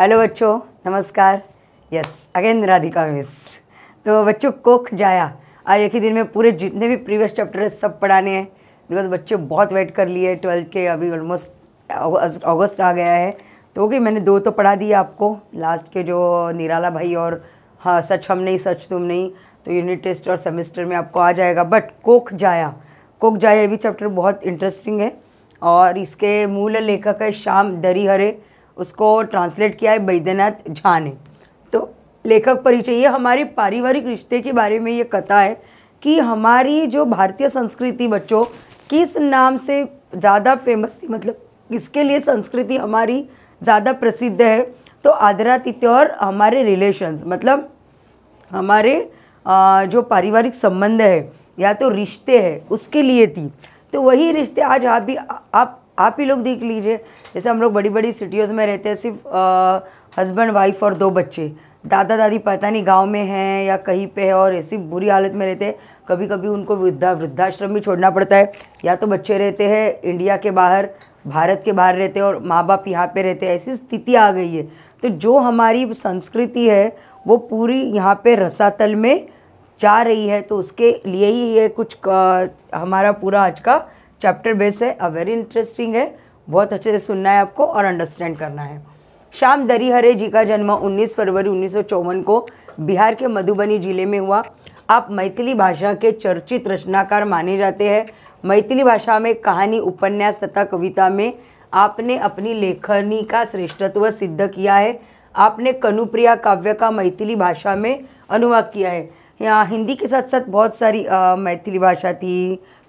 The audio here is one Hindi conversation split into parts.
हेलो बच्चों नमस्कार यस अगेन राधिका मिस तो बच्चों कोख जाया आज एक ही दिन में पूरे जितने भी प्रीवियस चैप्टर है सब पढ़ाने हैं बिकॉज बच्चे बहुत वेट कर लिए ट्वेल्थ के अभी ऑलमोस्ट अगस्त आ गया है तो ओके मैंने दो तो पढ़ा दिए आपको लास्ट के जो निराला भाई और हाँ सच हम नहीं सच तुम नहीं तो यूनिट टेस्ट और सेमेस्टर में आपको आ जाएगा बट कोख जाया कोक जाया ये भी चैप्टर बहुत इंटरेस्टिंग है और इसके मूल लेखक है श्याम दरी हरे उसको ट्रांसलेट किया है बैद्यनाथ झा ने तो लेखक परिचय ये हमारे पारिवारिक रिश्ते के बारे में ये कथा है कि हमारी जो भारतीय संस्कृति बच्चों किस नाम से ज़्यादा फेमस थी मतलब किसके लिए संस्कृति हमारी ज़्यादा प्रसिद्ध है तो आदरातिथ्य और हमारे रिलेशंस मतलब हमारे जो पारिवारिक संबंध है या तो रिश्ते हैं उसके लिए थी तो वही रिश्ते आज आप भी आप आप ही लोग देख लीजिए जैसे हम लोग बड़ी बड़ी सिटीज़ में रहते हैं सिर्फ हस्बैंड वाइफ और दो बच्चे दादा दादी पता नहीं गांव में हैं या कहीं पे है और ऐसी बुरी हालत में रहते हैं कभी कभी उनको वृद्धा वृद्धाश्रम भी छोड़ना पड़ता है या तो बच्चे रहते हैं इंडिया के बाहर भारत के बाहर रहते हैं और माँ बाप यहाँ पे रहते हैं ऐसी स्थिति आ गई है तो जो हमारी संस्कृति है वो पूरी यहाँ पर रसातल में जा रही है तो उसके लिए ही ये कुछ हमारा पूरा आज का चैप्टर बेस है अ वेरी इंटरेस्टिंग है बहुत अच्छे से सुनना है आपको और अंडरस्टैंड करना है श्याम दरिहरे जी का जन्म 19 फरवरी उन्नीस को बिहार के मधुबनी जिले में हुआ आप मैथिली भाषा के चर्चित रचनाकार माने जाते हैं मैथिली भाषा में कहानी उपन्यास तथा कविता में आपने अपनी लेखनी का श्रेष्ठत्व सिद्ध किया है आपने कनुप्रिया काव्य का मैथिली भाषा में अनुवाद किया है यहाँ हिंदी के साथ साथ बहुत सारी मैथिली भाषा थी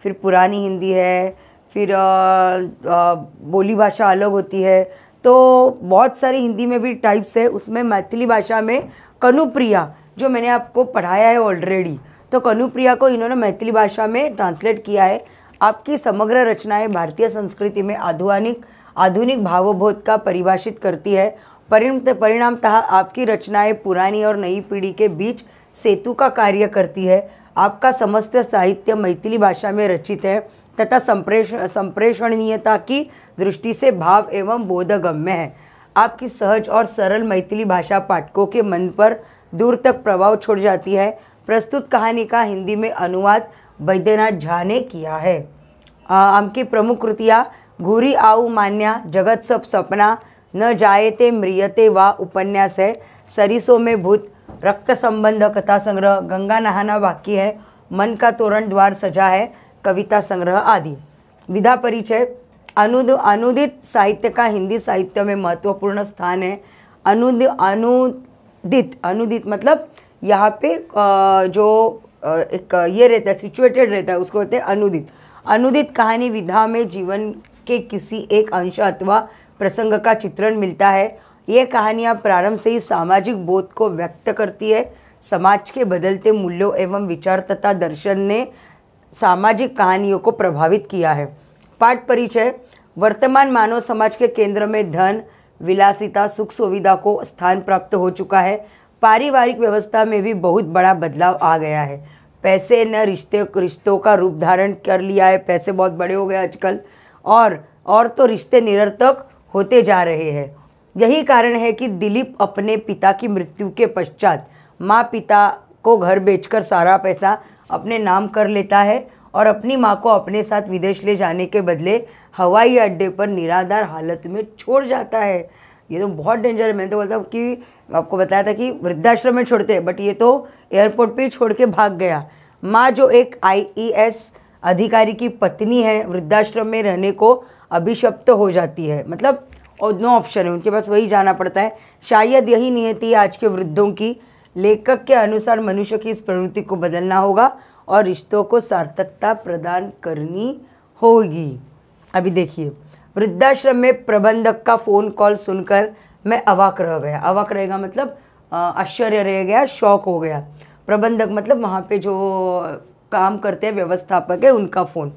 फिर पुरानी हिंदी है फिर आ, आ, बोली भाषा अलग होती है तो बहुत सारी हिंदी में भी टाइप्स है उसमें मैथिली भाषा में कनुप्रिया जो मैंने आपको पढ़ाया है ऑलरेडी तो कनुप्रिया को इन्होंने मैथिली भाषा में ट्रांसलेट किया है आपकी समग्र रचनाएं भारतीय संस्कृति में आधुनिक आधुनिक भावबोध का परिभाषित करती है परिणत परिणामतः आपकी रचनाएं पुरानी और नई पीढ़ी के बीच सेतु का कार्य करती है आपका समस्त साहित्य मैथिली भाषा में रचित है तथा संप्रेष संप्रेषणीयता की दृष्टि से भाव एवं बोधगम्य है आपकी सहज और सरल मैथिली भाषा पाठकों के मन पर दूर तक प्रभाव छोड़ जाती है प्रस्तुत कहानी का हिंदी में अनुवाद बैद्यनाथ झा ने किया है आम की प्रमुख कृतियाँ घूरी आऊ मान्या जगत सब सपना न जायते म्रियते वा उपन्यास है सरिसों में भूत रक्त संबंध कथा संग्रह गंगा नहाना बाकी है मन का तोरण द्वार सजा है कविता संग्रह आदि विधा परिचय अनुद अनुदित साहित्य का हिंदी साहित्य में महत्वपूर्ण स्थान है अनुद अनुदित अनुदित मतलब यहाँ पे जो एक ये रहता है सिचुएटेड रहता है उसको कहते हैं अनुदित अनुदित कहानी विधा में जीवन के किसी एक अंश अथवा प्रसंग का चित्रण मिलता है ये कहानियाँ प्रारंभ से ही सामाजिक बोध को व्यक्त करती है समाज के बदलते मूल्यों एवं विचार तथा दर्शन ने सामाजिक कहानियों को प्रभावित किया है पाठ परिचय वर्तमान मानव समाज के केंद्र में धन विलासिता सुख सुविधा को स्थान प्राप्त हो चुका है पारिवारिक व्यवस्था में भी बहुत बड़ा बदलाव आ गया है पैसे न रिश्ते रिश्तों का रूप धारण कर लिया है पैसे बहुत बड़े हो गए आजकल और और तो रिश्ते निरर्थक होते जा रहे हैं यही कारण है कि दिलीप अपने पिता की मृत्यु के पश्चात माँ पिता को घर बेचकर सारा पैसा अपने नाम कर लेता है और अपनी माँ को अपने साथ विदेश ले जाने के बदले हवाई अड्डे पर निराधार हालत में छोड़ जाता है ये तो बहुत डेंजर है मैंने तो बोलता कि आपको बताया था कि वृद्धाश्रम में छोड़ते हैं बट ये तो एयरपोर्ट पे छोड़ के भाग गया माँ जो एक आईईएस e अधिकारी की पत्नी है वृद्धाश्रम में रहने को अभिशप्त हो जाती है मतलब और नो ऑप्शन है उनके पास वही जाना पड़ता है शायद यही नियति है आज के वृद्धों की लेखक के अनुसार मनुष्य की इस प्रवृत्ति को बदलना होगा और रिश्तों को सार्थकता प्रदान करनी होगी अभी देखिए वृद्धाश्रम में प्रबंधक का फ़ोन कॉल सुनकर मैं अवाक रह गया अवाक रहेगा मतलब आश्चर्य रह गया शौक हो गया प्रबंधक मतलब वहाँ पे जो काम करते हैं व्यवस्थापक है उनका फ़ोन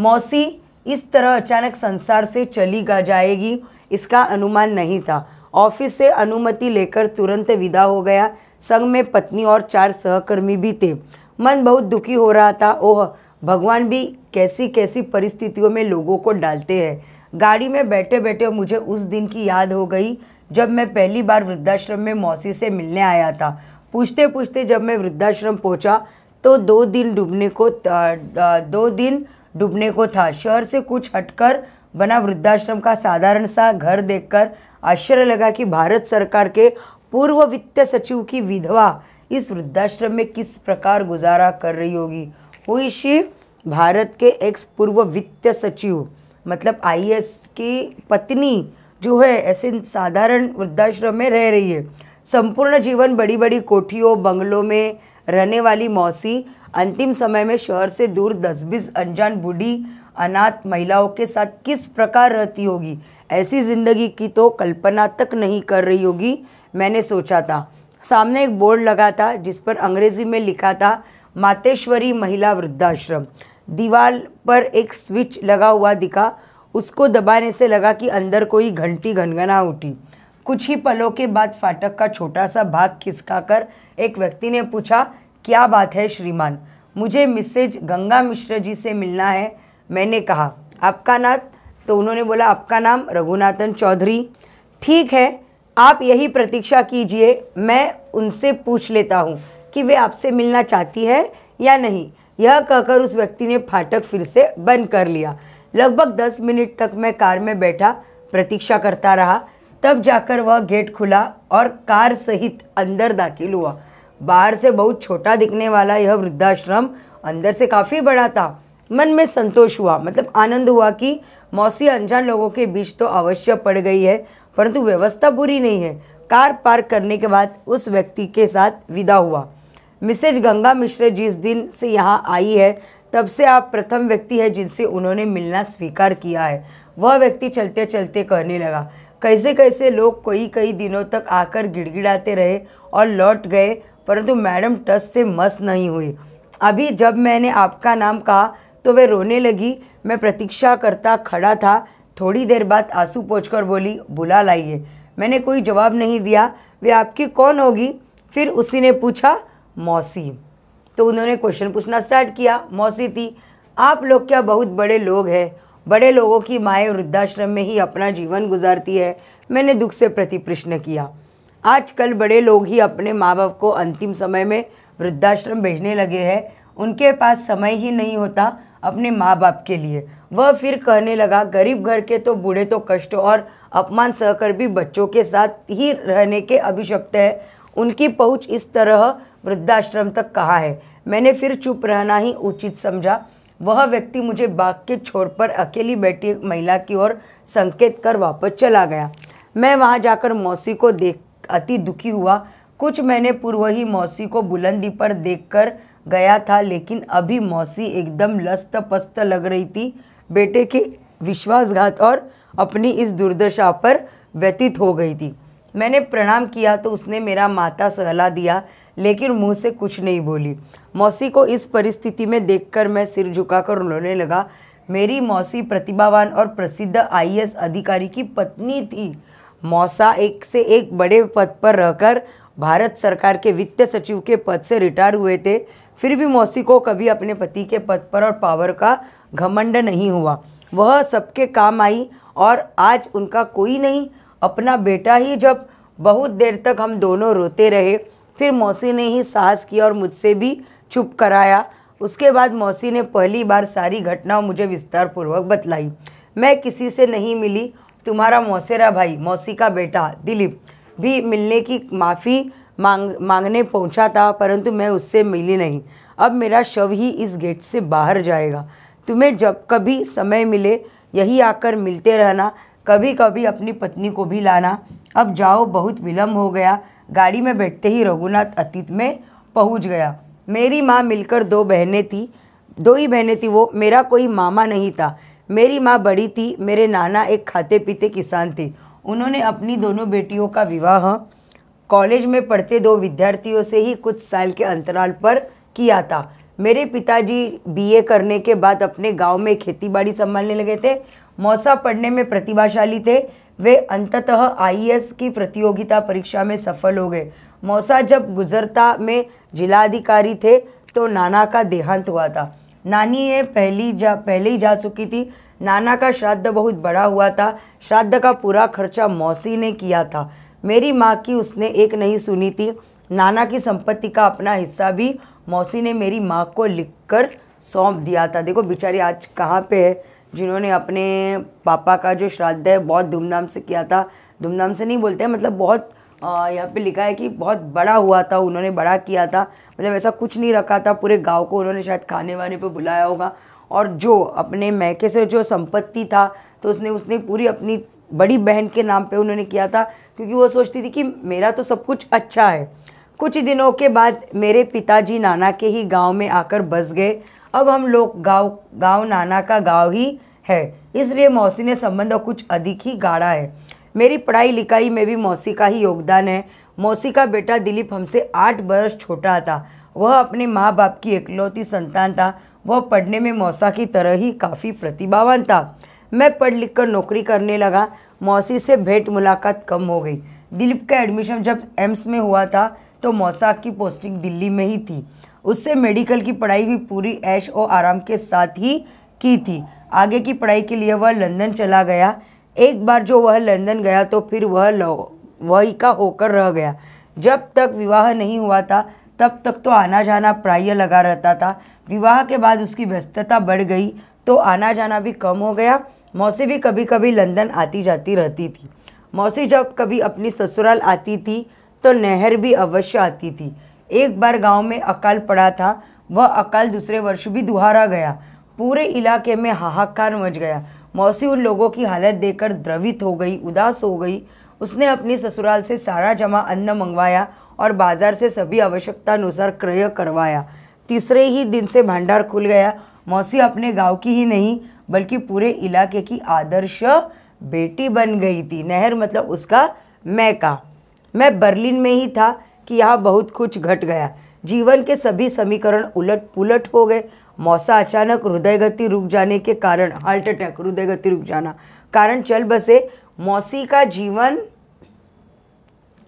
मौसी इस तरह अचानक संसार से चली जाएगी इसका अनुमान नहीं था ऑफिस से अनुमति लेकर तुरंत विदा हो गया संग में पत्नी और चार सहकर्मी भी थे मन बहुत दुखी हो रहा था ओह भगवान भी कैसी कैसी परिस्थितियों में लोगों को डालते हैं गाड़ी में बैठे बैठे मुझे उस दिन की याद हो गई जब मैं पहली बार वृद्धाश्रम में मौसी से मिलने आया था पूछते पूछते जब मैं वृद्धाश्रम पहुंचा तो दो दिन डूबने को दो दिन डूबने को था शहर से कुछ हटकर बना वृद्धाश्रम का साधारण सा घर देखकर आश्चर्य लगा कि भारत सरकार के पूर्व वित्त सचिव की विधवा इस वृद्धाश्रम में किस प्रकार गुजारा कर रही होगी हुई शी भारत के एक्स पूर्व वित्त सचिव मतलब आईएएस की पत्नी जो है ऐसे साधारण वृद्धाश्रम में रह रही है संपूर्ण जीवन बड़ी बड़ी कोठियों बंगलों में रहने वाली मौसी अंतिम समय में शहर से दूर दस बीस अनजान बूढ़ी अनाथ महिलाओं के साथ किस प्रकार रहती होगी ऐसी ज़िंदगी की तो कल्पना तक नहीं कर रही होगी मैंने सोचा था सामने एक बोर्ड लगा था जिस पर अंग्रेज़ी में लिखा था मातेश्वरी महिला वृद्धाश्रम दीवार पर एक स्विच लगा हुआ दिखा उसको दबाने से लगा कि अंदर कोई घंटी घनघना उठी कुछ ही पलों के बाद फाटक का छोटा सा भाग खिसका कर एक व्यक्ति ने पूछा क्या बात है श्रीमान मुझे मिसेज गंगा मिश्र जी से मिलना है मैंने कहा आपका नाथ तो उन्होंने बोला आपका नाम रघुनाथन चौधरी ठीक है आप यही प्रतीक्षा कीजिए मैं उनसे पूछ लेता हूँ कि वे आपसे मिलना चाहती है या नहीं यह कहकर उस व्यक्ति ने फाटक फिर से बंद कर लिया लगभग दस मिनट तक मैं कार में बैठा प्रतीक्षा करता रहा तब जाकर वह गेट खुला और कार सहित अंदर दाखिल हुआ बाहर से बहुत छोटा दिखने वाला यह वृद्धाश्रम अंदर से काफ़ी बड़ा था मन में संतोष हुआ मतलब आनंद हुआ कि मौसी अनजान लोगों के बीच तो अवश्य पड़ गई है परंतु व्यवस्था बुरी नहीं है कार पार्क करने के बाद उस व्यक्ति के साथ विदा हुआ मिसेज गंगा मिश्र जिस दिन से यहाँ आई है तब से आप प्रथम व्यक्ति है जिनसे उन्होंने मिलना स्वीकार किया है वह व्यक्ति चलते चलते कहने लगा कैसे कैसे लोग कई कई दिनों तक आकर गिड़गिड़ाते रहे और लौट गए परंतु मैडम टस से मस नहीं हुई अभी जब मैंने आपका नाम कहा तो वे रोने लगी मैं प्रतीक्षा करता खड़ा था थोड़ी देर बाद आंसू पोछ बोली बुला लाइए मैंने कोई जवाब नहीं दिया वे आपकी कौन होगी फिर उसी ने पूछा मौसी तो उन्होंने क्वेश्चन पूछना स्टार्ट किया मौसी थी आप लोग क्या बहुत बड़े लोग हैं बड़े लोगों की माए वृद्धाश्रम में ही अपना जीवन गुजारती है मैंने दुख से प्रश्न किया आजकल बड़े लोग ही अपने माँ बाप को अंतिम समय में वृद्धाश्रम भेजने लगे हैं उनके पास समय ही नहीं होता अपने माँ बाप के लिए वह फिर कहने लगा गरीब घर के तो बूढ़े तो कष्ट और अपमान सहकर भी बच्चों के साथ ही रहने के अभिशप्त है उनकी पहुँच इस तरह वृद्धाश्रम तक कहा है मैंने फिर चुप रहना ही उचित समझा वह व्यक्ति मुझे बाग के छोर पर अकेली बैठी महिला की ओर संकेत कर वापस चला गया मैं वहाँ जाकर मौसी को देख अति दुखी हुआ कुछ महीने पूर्व ही मौसी को बुलंदी पर देखकर गया था लेकिन अभी मौसी एकदम लस्त पस्त लग रही थी बेटे के विश्वासघात और अपनी इस दुर्दशा पर व्यतीत हो गई थी मैंने प्रणाम किया तो उसने मेरा माता सहला दिया लेकिन मुंह से कुछ नहीं बोली मौसी को इस परिस्थिति में देखकर मैं सिर झुकाकर रोने लगा मेरी मौसी प्रतिभावान और प्रसिद्ध आईएएस अधिकारी की पत्नी थी मौसा एक से एक बड़े पद पर रहकर भारत सरकार के वित्त सचिव के पद से रिटायर हुए थे फिर भी मौसी को कभी अपने पति के पद पर और पावर का घमंड नहीं हुआ वह सबके काम आई और आज उनका कोई नहीं अपना बेटा ही जब बहुत देर तक हम दोनों रोते रहे फिर मौसी ने ही साहस किया और मुझसे भी चुप कराया उसके बाद मौसी ने पहली बार सारी घटना मुझे विस्तारपूर्वक बतलाई मैं किसी से नहीं मिली तुम्हारा मौसेरा भाई मौसी का बेटा दिलीप भी मिलने की माफ़ी मांग मांगने पहुंचा था परंतु मैं उससे मिली नहीं अब मेरा शव ही इस गेट से बाहर जाएगा तुम्हें जब कभी समय मिले यही आकर मिलते रहना कभी कभी अपनी पत्नी को भी लाना अब जाओ बहुत विलम्ब हो गया गाड़ी में बैठते ही रघुनाथ अतीत में पहुंच गया मेरी माँ मिलकर दो बहनें थी दो ही बहनें थी वो मेरा कोई मामा नहीं था मेरी माँ बड़ी थी मेरे नाना एक खाते पीते किसान थे उन्होंने अपनी दोनों बेटियों का विवाह कॉलेज में पढ़ते दो विद्यार्थियों से ही कुछ साल के अंतराल पर किया था मेरे पिताजी बीए करने के बाद अपने गांव में खेतीबाड़ी संभालने लगे थे मौसा पढ़ने में प्रतिभाशाली थे वे अंततः आईएएस की प्रतियोगिता परीक्षा में सफल हो गए मौसा जब गुजरता में जिलाधिकारी थे तो नाना का देहांत हुआ था नानी ये पहली जा पहले ही जा चुकी थी नाना का श्राद्ध बहुत बड़ा हुआ था श्राद्ध का पूरा खर्चा मौसी ने किया था मेरी माँ की उसने एक नहीं सुनी थी नाना की संपत्ति का अपना हिस्सा भी मौसी ने मेरी माँ को लिखकर सौंप दिया था देखो बेचारी आज कहाँ पे है जिन्होंने अपने पापा का जो श्राद्ध है बहुत धूमधाम से किया था धूमधाम से नहीं बोलते मतलब बहुत यहाँ पे लिखा है कि बहुत बड़ा हुआ था उन्होंने बड़ा किया था मतलब ऐसा कुछ नहीं रखा था पूरे गांव को उन्होंने शायद खाने वाने पे बुलाया होगा और जो अपने महके से जो संपत्ति था तो उसने उसने पूरी अपनी बड़ी बहन के नाम पे उन्होंने किया था क्योंकि वो सोचती थी कि मेरा तो सब कुछ अच्छा है कुछ दिनों के बाद मेरे पिताजी नाना के ही गाँव में आकर बस गए अब हम लोग गाँव गाँव नाना का गाँव ही है इसलिए मौसी ने संबंध कुछ अधिक ही गाढ़ा है मेरी पढ़ाई लिखाई में भी मौसी का ही योगदान है मौसी का बेटा दिलीप हमसे आठ बरस छोटा था वह अपने माँ बाप की इकलौती संतान था वह पढ़ने में मौसा की तरह ही काफ़ी प्रतिभावान था मैं पढ़ लिख कर नौकरी करने लगा मौसी से भेंट मुलाकात कम हो गई दिलीप का एडमिशन जब एम्स में हुआ था तो मौसा की पोस्टिंग दिल्ली में ही थी उससे मेडिकल की पढ़ाई भी पूरी ऐश और आराम के साथ ही की थी आगे की पढ़ाई के लिए वह लंदन चला गया एक बार जो वह लंदन गया तो फिर वह वही का होकर रह गया जब तक विवाह नहीं हुआ था तब तक तो आना जाना प्राय लगा रहता था विवाह के बाद उसकी व्यस्तता बढ़ गई तो आना जाना भी कम हो गया मौसी भी कभी कभी लंदन आती जाती रहती थी मौसी जब कभी अपनी ससुराल आती थी तो नहर भी अवश्य आती थी एक बार गांव में अकाल पड़ा था वह अकाल दूसरे वर्ष भी दुहारा गया पूरे इलाके में हाहाकार मच गया मौसी उन लोगों की हालत देखकर द्रवित हो गई उदास हो गई उसने अपनी ससुराल से सारा जमा अन्न मंगवाया और बाजार से सभी आवश्यकतानुसार क्रय करवाया तीसरे ही दिन से भंडार खुल गया मौसी अपने गांव की ही नहीं बल्कि पूरे इलाके की आदर्श बेटी बन गई थी नहर मतलब उसका मैं का मैं बर्लिन में ही था कि यहाँ बहुत कुछ घट गया जीवन के सभी समीकरण उलट पुलट हो गए मौसा अचानक हृदय गति रुक जाने के कारण हार्ट अटैक हृदय गति रुक जाना कारण चल बसे मौसी का जीवन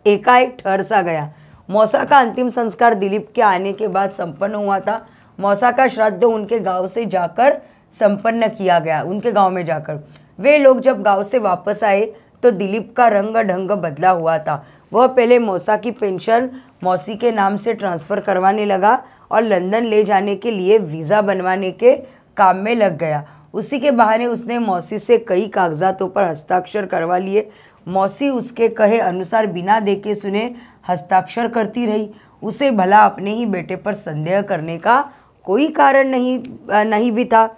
एकाएक ठहर सा गया मौसा का अंतिम संस्कार दिलीप के आने के बाद संपन्न हुआ था मौसा का श्राद्ध उनके गांव से जाकर संपन्न किया गया उनके गांव में जाकर वे लोग जब गांव से वापस आए तो दिलीप का रंग ढंग बदला हुआ था वह पहले मौसा की पेंशन मौसी के नाम से ट्रांसफ़र करवाने लगा और लंदन ले जाने के लिए वीज़ा बनवाने के काम में लग गया उसी के बहाने उसने मौसी से कई कागजातों पर हस्ताक्षर करवा लिए मौसी उसके कहे अनुसार बिना देखे सुने हस्ताक्षर करती रही उसे भला अपने ही बेटे पर संदेह करने का कोई कारण नहीं नहीं भी था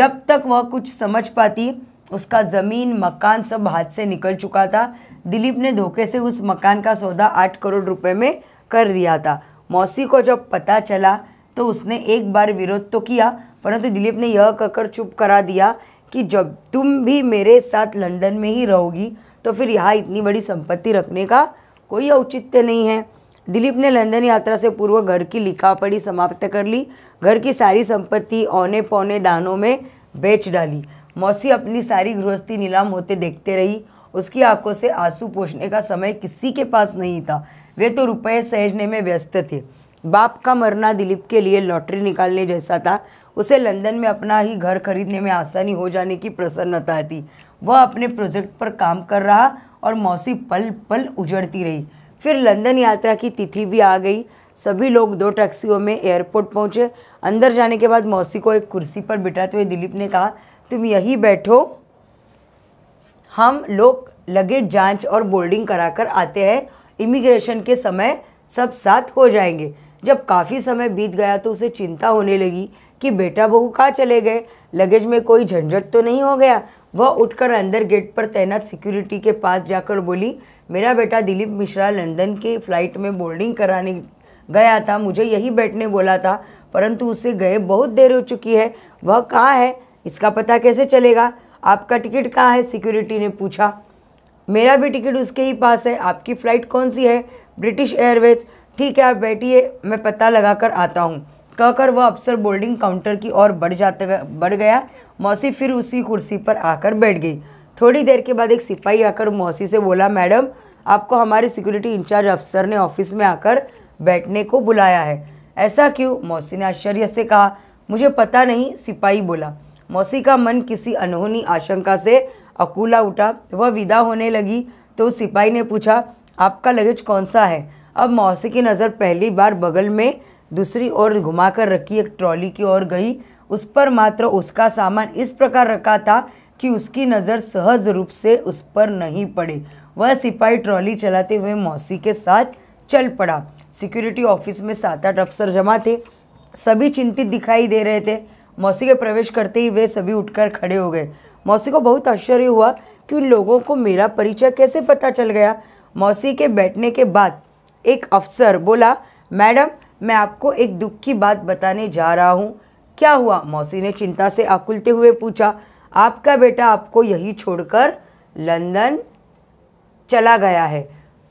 जब तक वह कुछ समझ पाती उसका ज़मीन मकान सब हाथ से निकल चुका था दिलीप ने धोखे से उस मकान का सौदा आठ करोड़ रुपए में कर दिया था मौसी को जब पता चला तो उसने एक बार विरोध तो किया परंतु दिलीप ने यह कहकर चुप करा दिया कि जब तुम भी मेरे साथ लंदन में ही रहोगी तो फिर यहाँ इतनी बड़ी संपत्ति रखने का कोई औचित्य नहीं है दिलीप ने लंदन यात्रा से पूर्व घर की लिखा पढ़ी समाप्त कर ली घर की सारी संपत्ति औने पौने दानों में बेच डाली मौसी अपनी सारी गृहस्थी नीलाम होते देखते रही उसकी आंखों से आंसू पोषने का समय किसी के पास नहीं था वे तो रुपए सहजने में व्यस्त थे बाप का मरना दिलीप के लिए लॉटरी निकालने जैसा था उसे लंदन में अपना ही घर खरीदने में आसानी हो जाने की प्रसन्नता थी वह अपने प्रोजेक्ट पर काम कर रहा और मौसी पल पल उजड़ती रही फिर लंदन यात्रा की तिथि भी आ गई सभी लोग दो टैक्सियों में एयरपोर्ट पहुंचे अंदर जाने के बाद मौसी को एक कुर्सी पर बिठाते हुए दिलीप ने कहा तुम यही बैठो हम लोग लगेज जांच और बोर्डिंग कराकर आते हैं इमिग्रेशन के समय सब साथ हो जाएंगे जब काफ़ी समय बीत गया तो उसे चिंता होने लगी कि बेटा बहू कहाँ चले गए लगेज में कोई झंझट तो नहीं हो गया वह उठकर अंदर गेट पर तैनात सिक्योरिटी के पास जाकर बोली मेरा बेटा दिलीप मिश्रा लंदन के फ्लाइट में बोर्डिंग कराने गया था मुझे यही बैठने बोला था परंतु उसे गए बहुत देर हो चुकी है वह कहाँ है इसका पता कैसे चलेगा आपका टिकट कहाँ है सिक्योरिटी ने पूछा मेरा भी टिकट उसके ही पास है आपकी फ़्लाइट कौन सी है ब्रिटिश एयरवेज ठीक है आप बैठिए मैं पता लगा कर आता हूँ कहकर वह अफसर बोर्डिंग काउंटर की ओर बढ़ जाते बढ़ गया मौसी फिर उसी कुर्सी पर आकर बैठ गई थोड़ी देर के बाद एक सिपाही आकर मौसी से बोला मैडम आपको हमारे सिक्योरिटी इंचार्ज अफसर ने ऑफिस में आकर बैठने को बुलाया है ऐसा क्यों मौसी ने आश्चर्य से कहा मुझे पता नहीं सिपाही बोला मौसी का मन किसी अनहोनी आशंका से अकूला उठा वह विदा होने लगी तो सिपाही ने पूछा आपका लगेज कौन सा है अब मौसी की नज़र पहली बार बगल में दूसरी ओर घुमाकर रखी एक ट्रॉली की ओर गई उस पर मात्र उसका सामान इस प्रकार रखा था कि उसकी नज़र सहज रूप से उस पर नहीं पड़े वह सिपाही ट्रॉली चलाते हुए मौसी के साथ चल पड़ा सिक्योरिटी ऑफिस में सात आठ अफसर जमा थे सभी चिंतित दिखाई दे रहे थे मौसी के प्रवेश करते ही वे सभी उठकर खड़े हो गए मौसी को बहुत आश्चर्य हुआ कि उन लोगों को मेरा परिचय कैसे पता चल गया मौसी के बैठने के बाद एक अफसर बोला मैडम मैं आपको एक दुख की बात बताने जा रहा हूँ क्या हुआ मौसी ने चिंता से आकुलते हुए पूछा आपका बेटा आपको यही छोड़कर लंदन चला गया है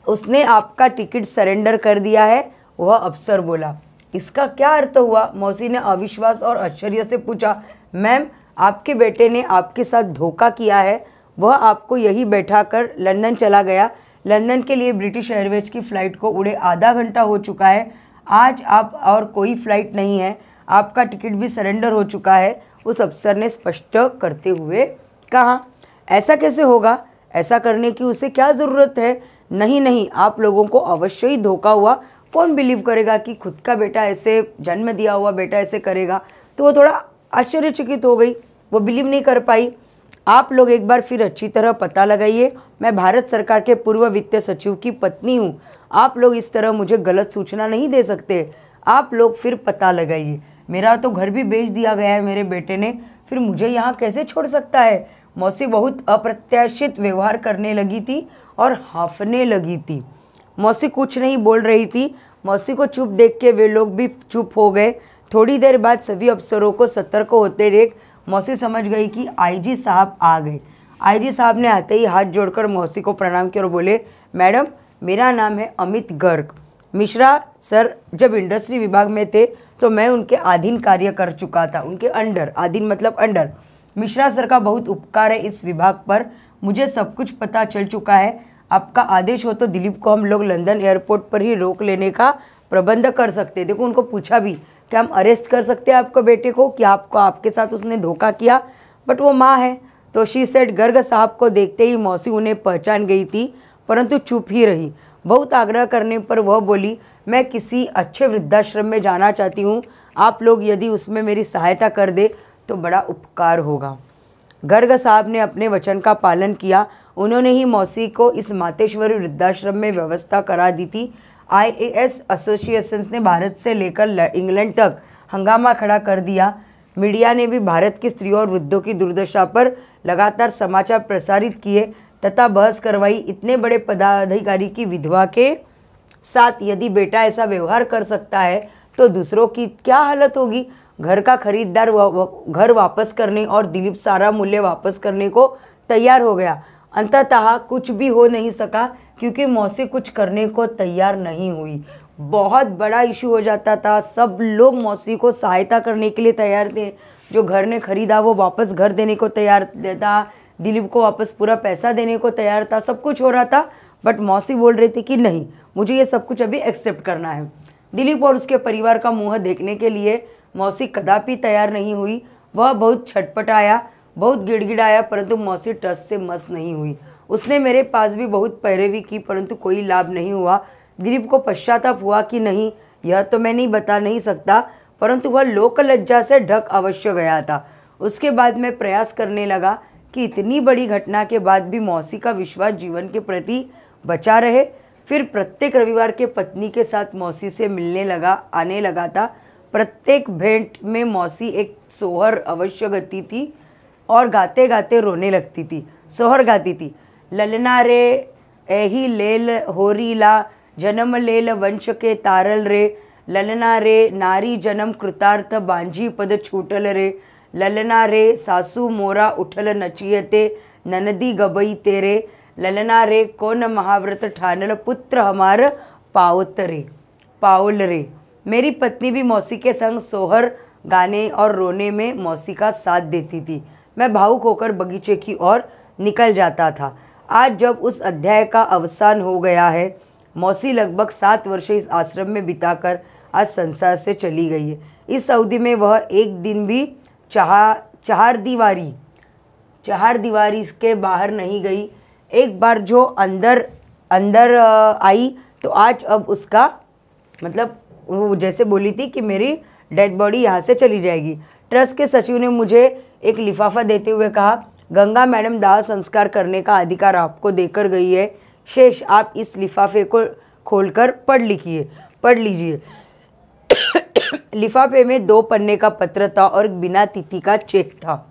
उसने आपका टिकट सरेंडर कर दिया है वह अफसर बोला इसका क्या अर्थ हुआ मौसी ने अविश्वास और आश्चर्य से पूछा मैम आपके बेटे ने आपके साथ धोखा किया है वह आपको यही बैठा कर लंदन चला गया लंदन के लिए ब्रिटिश एयरवेज की फ़्लाइट को उड़े आधा घंटा हो चुका है आज आप और कोई फ़्लाइट नहीं है आपका टिकट भी सरेंडर हो चुका है उस अफसर ने स्पष्ट करते हुए कहा ऐसा कैसे होगा ऐसा करने की उसे क्या ज़रूरत है नहीं नहीं आप लोगों को अवश्य ही धोखा हुआ कौन बिलीव करेगा कि खुद का बेटा ऐसे जन्म दिया हुआ बेटा ऐसे करेगा तो वो थोड़ा आश्चर्यचकित हो गई वो बिलीव नहीं कर पाई आप लोग एक बार फिर अच्छी तरह पता लगाइए मैं भारत सरकार के पूर्व वित्त सचिव की पत्नी हूँ आप लोग इस तरह मुझे गलत सूचना नहीं दे सकते आप लोग फिर पता लगाइए मेरा तो घर भी बेच दिया गया है मेरे बेटे ने फिर मुझे यहाँ कैसे छोड़ सकता है मौसी बहुत अप्रत्याशित व्यवहार करने लगी थी और हाफने लगी थी मौसी कुछ नहीं बोल रही थी मौसी को चुप देख के वे लोग भी चुप हो गए थोड़ी देर बाद सभी अफसरों को सतर्क होते देख मौसी समझ गई कि आईजी साहब आ गए आईजी साहब ने आते ही हाथ जोड़कर मौसी को प्रणाम किया और बोले मैडम मेरा नाम है अमित गर्ग मिश्रा सर जब इंडस्ट्री विभाग में थे तो मैं उनके अधीन कार्य कर चुका था उनके अंडर अधीन मतलब अंडर मिश्रा सर का बहुत उपकार है इस विभाग पर मुझे सब कुछ पता चल चुका है आपका आदेश हो तो दिलीप को हम लोग लंदन एयरपोर्ट पर ही रोक लेने का प्रबंध कर सकते देखो उनको पूछा भी कि हम अरेस्ट कर सकते हैं आपको बेटे को कि आपको आपके साथ उसने धोखा किया बट वो माँ है तो शी सेट गर्ग साहब को देखते ही मौसी उन्हें पहचान गई थी परंतु चुप ही रही बहुत आग्रह करने पर वह बोली मैं किसी अच्छे वृद्धाश्रम में जाना चाहती हूँ आप लोग यदि उसमें मेरी सहायता कर दे तो बड़ा उपकार होगा गर्ग साहब ने अपने वचन का पालन किया उन्होंने ही मौसी को इस मातेश्वरी वृद्धाश्रम में व्यवस्था करा दी थी आईएएस एसोसिएशंस ने भारत से लेकर इंग्लैंड तक हंगामा खड़ा कर दिया मीडिया ने भी भारत की स्त्रियों और वृद्धों की दुर्दशा पर लगातार समाचार प्रसारित किए तथा बहस करवाई इतने बड़े पदाधिकारी की विधवा के साथ यदि बेटा ऐसा व्यवहार कर सकता है तो दूसरों की क्या हालत होगी घर का खरीददार घर वापस करने और दिलीप सारा मूल्य वापस करने को तैयार हो गया अंततः कुछ भी हो नहीं सका क्योंकि मौसी कुछ करने को तैयार नहीं हुई बहुत बड़ा इशू हो जाता था सब लोग मौसी को सहायता करने के लिए तैयार थे जो घर ने खरीदा वो वापस घर देने को तैयार था दिलीप को वापस पूरा पैसा देने को तैयार था सब कुछ हो रहा था बट मौसी बोल रही थी कि नहीं मुझे ये सब कुछ अभी एक्सेप्ट करना है दिलीप और उसके परिवार का मुँह देखने के लिए मौसी कदापि तैयार नहीं हुई वह बहुत छटपट आया बहुत गिड़गिड़ाया परंतु मौसी टस से मस नहीं हुई उसने मेरे पास भी बहुत पैरवी की परंतु कोई लाभ नहीं हुआ दिलीप को पश्चाताप हुआ कि नहीं यह तो मैं नहीं बता नहीं सकता परंतु वह लोक लज्जा से ढक अवश्य गया था उसके बाद मैं प्रयास करने लगा कि इतनी बड़ी घटना के बाद भी मौसी का विश्वास जीवन के प्रति बचा रहे फिर प्रत्येक रविवार के पत्नी के साथ मौसी से मिलने लगा आने लगा था प्रत्येक भेंट में मौसी एक सोहर अवश्य गती थी और गाते गाते रोने लगती थी सोहर गाती थी ललना रे एही लेल होरी ला जन्म लेल वंश के तारल रे ललना रे नारी जन्म कृतार्थ बांझी पद छूटल रे ललना रे सासू मोरा उठल नचियते ननदी गबई तेरे ललना रे कौन महाव्रत ठानल पुत्र हमार पावत रे पावल रे मेरी पत्नी भी मौसी के संग सोहर गाने और रोने में मौसी का साथ देती थी मैं भावुक होकर बगीचे की ओर निकल जाता था आज जब उस अध्याय का अवसान हो गया है मौसी लगभग सात वर्ष इस आश्रम में बिताकर आज संसार से चली गई है इस अवधि में वह एक दिन भी चाह चार दीवारी चार दीवारी के बाहर नहीं गई एक बार जो अंदर अंदर आई तो आज अब उसका मतलब वो जैसे बोली थी कि मेरी डेड बॉडी यहाँ से चली जाएगी ट्रस्ट के सचिव ने मुझे एक लिफाफा देते हुए कहा गंगा मैडम दाह संस्कार करने का अधिकार आपको देकर गई है शेष आप इस लिफाफे को खोलकर पढ़ लिखिए पढ़ लीजिए लिफाफे में दो पन्ने का पत्र था और बिना तिथि का चेक था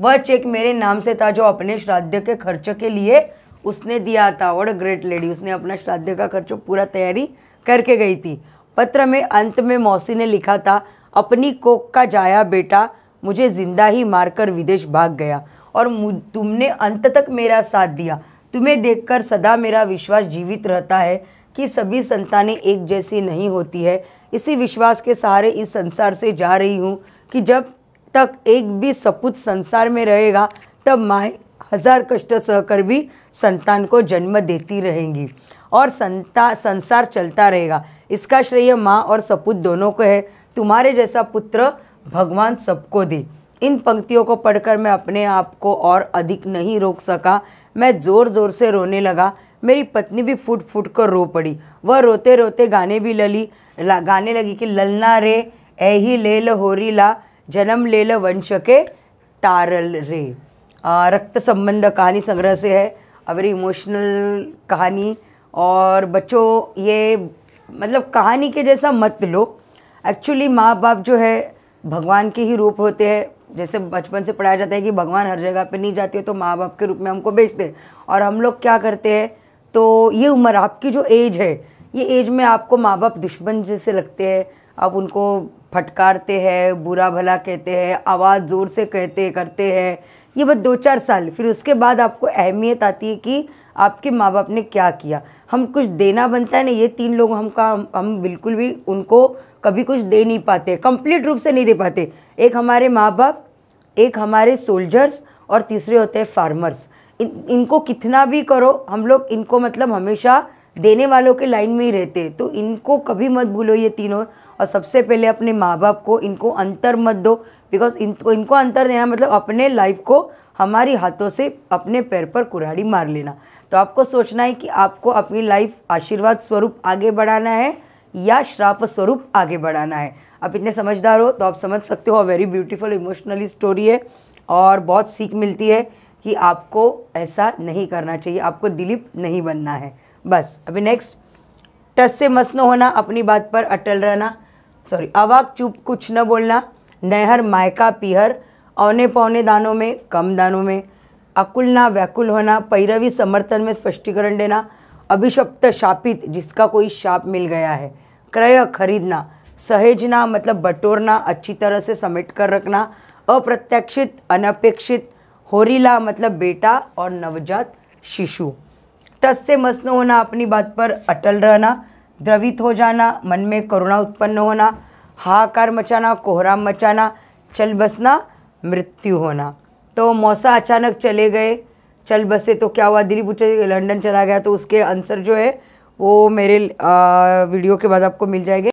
वह चेक मेरे नाम से था जो अपने श्राद्ध के खर्च के लिए उसने दिया था और ग्रेट लेडी उसने अपना श्राद्ध का खर्च पूरा तैयारी करके गई थी पत्र में अंत में मौसी ने लिखा था अपनी कोक का जाया बेटा मुझे ज़िंदा ही मारकर विदेश भाग गया और तुमने अंत तक मेरा साथ दिया तुम्हें देखकर सदा मेरा विश्वास जीवित रहता है कि सभी संतानें एक जैसी नहीं होती है इसी विश्वास के सहारे इस संसार से जा रही हूँ कि जब तक एक भी सपूत संसार में रहेगा तब माए हजार कष्ट सहकर भी संतान को जन्म देती रहेंगी और संता संसार चलता रहेगा इसका श्रेय माँ और सपूत दोनों को है तुम्हारे जैसा पुत्र भगवान सबको दे इन पंक्तियों को पढ़कर मैं अपने आप को और अधिक नहीं रोक सका मैं ज़ोर ज़ोर से रोने लगा मेरी पत्नी भी फूट फूट कर रो पड़ी वह रोते रोते गाने भी लली गाने लगी कि ललना रे ऐ ही ल होरी ला जन्म लेल वंश के तारल रे आ, रक्त संबंध कहानी संग्रह से है अ वेरी इमोशनल कहानी और बच्चों ये मतलब कहानी के जैसा मत लो एक्चुअली माँ बाप जो है भगवान के ही रूप होते हैं जैसे बचपन से पढ़ाया जाता है कि भगवान हर जगह पे नहीं जाते हो तो माँ बाप के रूप में हमको बेचते हैं और हम लोग क्या करते हैं तो ये उम्र आपकी जो एज है ये एज में आपको माँ बाप दुश्मन जैसे लगते हैं आप उनको फटकारते हैं बुरा भला कहते हैं आवाज़ ज़ोर से कहते करते हैं ये बस दो चार साल फिर उसके बाद आपको अहमियत आती है कि आपके माँ बाप ने क्या किया हम कुछ देना बनता है ना ये तीन लोग हम का हम बिल्कुल भी उनको कभी कुछ दे नहीं पाते कंप्लीट रूप से नहीं दे पाते एक हमारे माँ बाप एक हमारे सोल्जर्स और तीसरे होते हैं फार्मर्स इन इनको कितना भी करो हम लोग इनको मतलब हमेशा देने वालों के लाइन में ही रहते हैं तो इनको कभी मत भूलो ये तीनों और सबसे पहले अपने माँ बाप को इनको अंतर मत दो बिकॉज इनको इनको अंतर देना मतलब अपने लाइफ को हमारी हाथों से अपने पैर पर कुराड़ी मार लेना तो आपको सोचना है कि आपको अपनी लाइफ आशीर्वाद स्वरूप आगे बढ़ाना है या श्राप स्वरूप आगे बढ़ाना है आप इतने समझदार हो तो आप समझ सकते हो वेरी ब्यूटीफुल इमोशनली स्टोरी है और बहुत सीख मिलती है कि आपको ऐसा नहीं करना चाहिए आपको दिलीप नहीं बनना है बस अभी नेक्स्ट टस से मस न होना अपनी बात पर अटल रहना सॉरी अवाक चुप कुछ न बोलना नहर मायका पीहर औने पौने दानों में कम दानों में अकुलना व्याकुल होना पैरवी समर्थन में स्पष्टीकरण देना अभिशप्त शापित जिसका कोई शाप मिल गया है क्रय खरीदना सहेजना मतलब बटोरना अच्छी तरह से समेट कर रखना अप्रत्याशित अनपेक्षित होरीला मतलब बेटा और नवजात शिशु टस से मस न होना अपनी बात पर अटल रहना द्रवित हो जाना मन में करुणा उत्पन्न होना हाहाकार मचाना कोहराम मचाना चल बसना मृत्यु होना तो मौसा अचानक चले गए चल बसे तो क्या हुआ दिल्ली पूछे लंदन चला गया तो उसके आंसर जो है वो मेरे आ, वीडियो के बाद आपको मिल जाएंगे